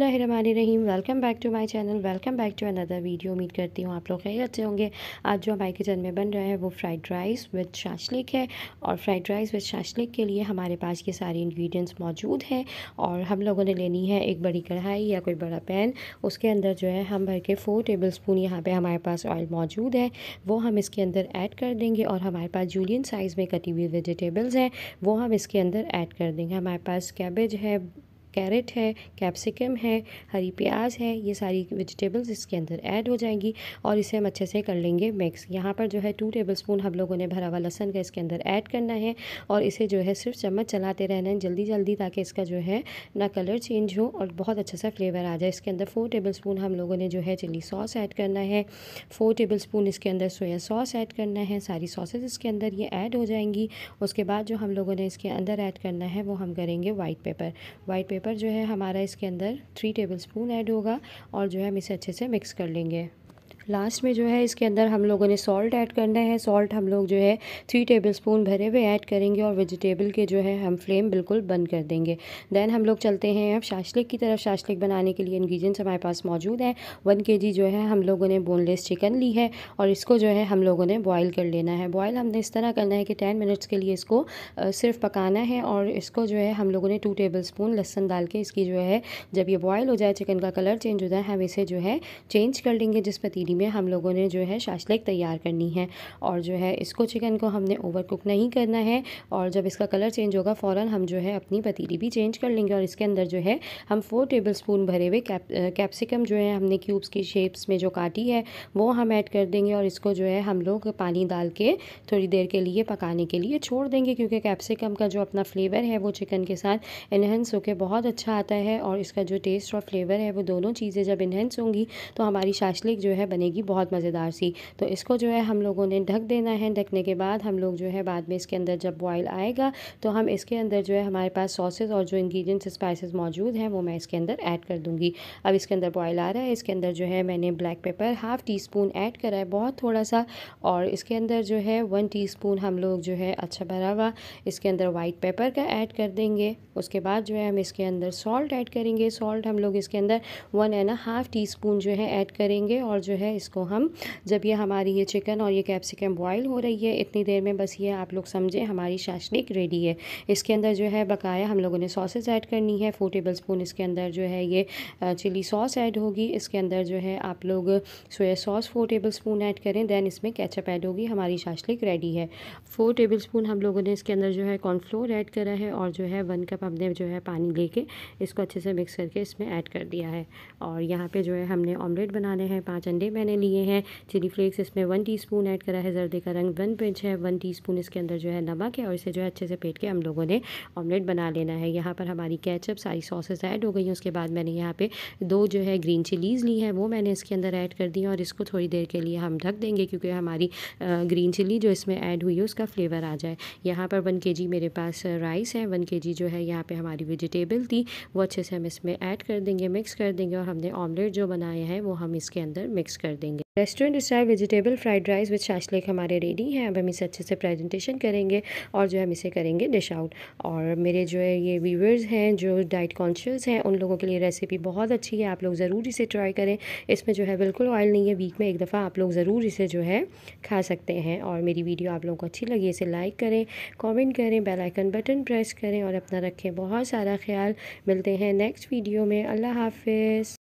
Rahim welcome back to my channel welcome back to another video उम्मीद करती हूँ आप लोग खैर अच्छे होंगे आज जो हमारे किचन में बन रहा है वो फ्राइड राइस विद शाशलिक है और फ्राइड राइस विद शाशलिक के लिए हमारे पास ये सारे इंग्रेडिएंट्स मौजूद हैं और हम लोगों ने लेनी है एक बड़ी कढ़ाई या कोई बड़ा पैन उसके अंदर जो है हम भर के फ़ोर टेबल स्पून यहाँ पर हमारे पास ऑयल मौजूद है वो हम इसके अंदर ऐड कर देंगे और हमारे पास जूलियन साइज़ में कटी हुई वेजिटेबल्स हैं वो हम इसके अंदर ऐड कर देंगे हमारे पास कैबेज है कैरेट है कैप्सिकम है हरी प्याज है ये सारी वेजिटेबल्स इसके अंदर ऐड हो जाएंगी और इसे हम अच्छे से कर लेंगे मिक्स यहाँ पर जो है टू टेबल स्पून हम लोगों ने भरा हुआ लहसन का इसके अंदर ऐड करना है और इसे जो है सिर्फ चम्मच चलाते रहना है जल्दी जल्दी ताकि इसका जो है ना कलर चेंज हो और बहुत अच्छा सा फ्लेवर आ जाए इसके अंदर फोर टेबल स्पून हम लोगों ने जो है चिली सॉस ऐड करना है फोर टेबल स्पून इसके अंदर सोया सॉस ऐड करना है सारी सॉसेज इसके अंदर ये ऐड हो जाएंगी उसके बाद जो हम लोगों ने इसके अंदर ऐड करना है वो हम करेंगे white pepper white pepper pepper जो है हमारा इसके अंदर थ्री टेबल स्पून ऐड होगा और जो है हम इसे अच्छे से मिक्स कर लेंगे लास्ट में जो है इसके अंदर हम लोगों ने सॉल्ट ऐड करना है सॉल्ट हम लोग जो है थ्री टेबल स्पून भरे हुए ऐड करेंगे और वेजिटेबल के जो है हम फ्लेम बिल्कुल बंद कर देंगे दैन हम लोग चलते हैं अब शाशलिक की तरफ शाशलिक बनाने के लिए इन्ग्रीडियंट्स हमारे पास मौजूद हैं वन के जी जो है हम लोगों ने बोनलेस चिकन ली है और इसको जो है हम लोगों ने बॉयल कर लेना है बॉयल हमने इस तरह करना है कि टेन मिनट्स के लिए इसको सिर्फ पकाना है और इसको जो है हम लोगों ने टू टेबल स्पून लहसन डाल के इसकी जो है जब ये बॉयल हो जाए चिकन का कलर चेंज हो जाए हम इसे जो है चेंज कर लेंगे जिस पर में हम लोगों ने जो है शाशलेक तैयार करनी है और जो है इसको चिकन को हमने ओवर कुक नहीं करना है और जब इसका कलर चेंज होगा फ़ौर हम जो है अपनी पतीली भी चेंज कर लेंगे और इसके अंदर जो है हम फोर टेबल स्पून भरे हुए कैप कैप्सिकम जो है हमने क्यूब्स की शेप्स में जो काटी है वो हम ऐड कर देंगे और इसको जो है हम लोग पानी डाल के थोड़ी देर के लिए पकाने के लिए छोड़ देंगे क्योंकि कैप्सिकम का जो अपना फ्लेवर है वो चिकन के साथ इन्हेंस होकर बहुत अच्छा आता है और इसका जो टेस्ट और फ्लेवर है वो दोनों चीज़ें जब इन्हेंस होंगी तो हमारी शाशलिक जो है बने बनेगी बहुत मज़ेदार सी तो इसको जो है हम लोगों ने ढक देना है ढकने के बाद हम लोग जो है बाद में इसके अंदर जब बॉयल आएगा तो हम इसके अंदर जो है हमारे पास सॉसेज और जो इन्ग्रीडियंट्स स्पाइसेस मौजूद हैं वो मैं इसके अंदर ऐड कर दूँगी अब इसके अंदर बॉयल आ रहा है इसके अंदर जो है मैंने black pepper half teaspoon add करा है बहुत थोड़ा सा और इसके अंदर जो है वन टी स्पून हम लोग जो है अच्छा भरा हुआ इसके अंदर वाइट पेपर का ऐड कर देंगे उसके बाद जो है हम इसके अंदर सॉल्ट ऐड करेंगे सॉल्ट हम लोग इसके अंदर one and half teaspoon जो है ऐड करेंगे और जो है इसको हम जब ये हमारी ये चिकन और ये कैप्सिकम बॉयल हो रही है इतनी देर में बस ये आप लोग समझें हमारी शाशनिक रेडी है इसके अंदर जो है बकाया हम लोगों ने सॉसेज ऐड करनी है फोर टेबल स्पून इसके अंदर जो है ये चिली सॉस ऐड होगी इसके अंदर जो है आप लोग soya sauce four tablespoon add करें दैन इसमें कैचअप ऐड होगी हमारी शाशनिक रेडी है फोर टेबल स्पून हम लोगों ने इसके अंदर जो है कॉर्नफ्लोर ऐड करा है और जो है वन कप हमने जो है पानी लेके इसको अच्छे से मिक्स करके इसमें ऐड कर दिया है और यहाँ पे जो है हमने ऑमलेट बनाने हैं पाँच अंडे मैंने मैंने लिए हैं चिली फ्लेक्स इसमें वन टीस्पून ऐड करा है जर्दे का रंग वन पिंच है वन टीस्पून इसके अंदर जो है नमक है और इसे जो है अच्छे से पेट के हम लोगों ने ऑमलेट बना लेना है यहाँ पर हमारी कैचअप सारी सॉसेस ऐड हो गई हैं उसके बाद मैंने यहाँ पर दो जो है ग्रीन चिलीज़ ली हैं वो मैंने इसके अंदर ऐड कर दी हैं और इसको थोड़ी देर के लिए हम ढक देंगे क्योंकि हमारी ग्रीन चिली जो इसमें ऐड हुई है उसका फ्लेवर आ जाए यहाँ पर वन के मेरे पास राइस है वन के जो है यहाँ पर हमारी वेजिटेबल थी वो अच्छे से हम इसमें ऐड कर देंगे मिक्स कर देंगे और हमने ऑमलेट जो बनाया है वो हम इसके अंदर मिक्स कर कर देंगे restaurant style vegetable fried rice with shashlik हमारे रेडी हैं अब हम इसे अच्छे से प्रेजेंटेशन करेंगे और जो हम इसे करेंगे डिश आउट और मेरे जो है ये व्यूवर्स हैं जो डाइट कॉन्शियस हैं उन लोगों के लिए रेसिपी बहुत अच्छी है आप लोग ज़रूर इसे ट्राई करें इसमें जो है बिल्कुल ऑयल नहीं है वीक में एक दफ़ा आप लोग ज़रूर इसे जो है खा सकते हैं और मेरी वीडियो आप लोगों को अच्छी लगी इसे लाइक करें कॉमेंट करें बेलाइकन बटन प्रेस करें और अपना रखें बहुत सारा ख्याल मिलते हैं नेक्स्ट वीडियो में अल्लाह हाफिज़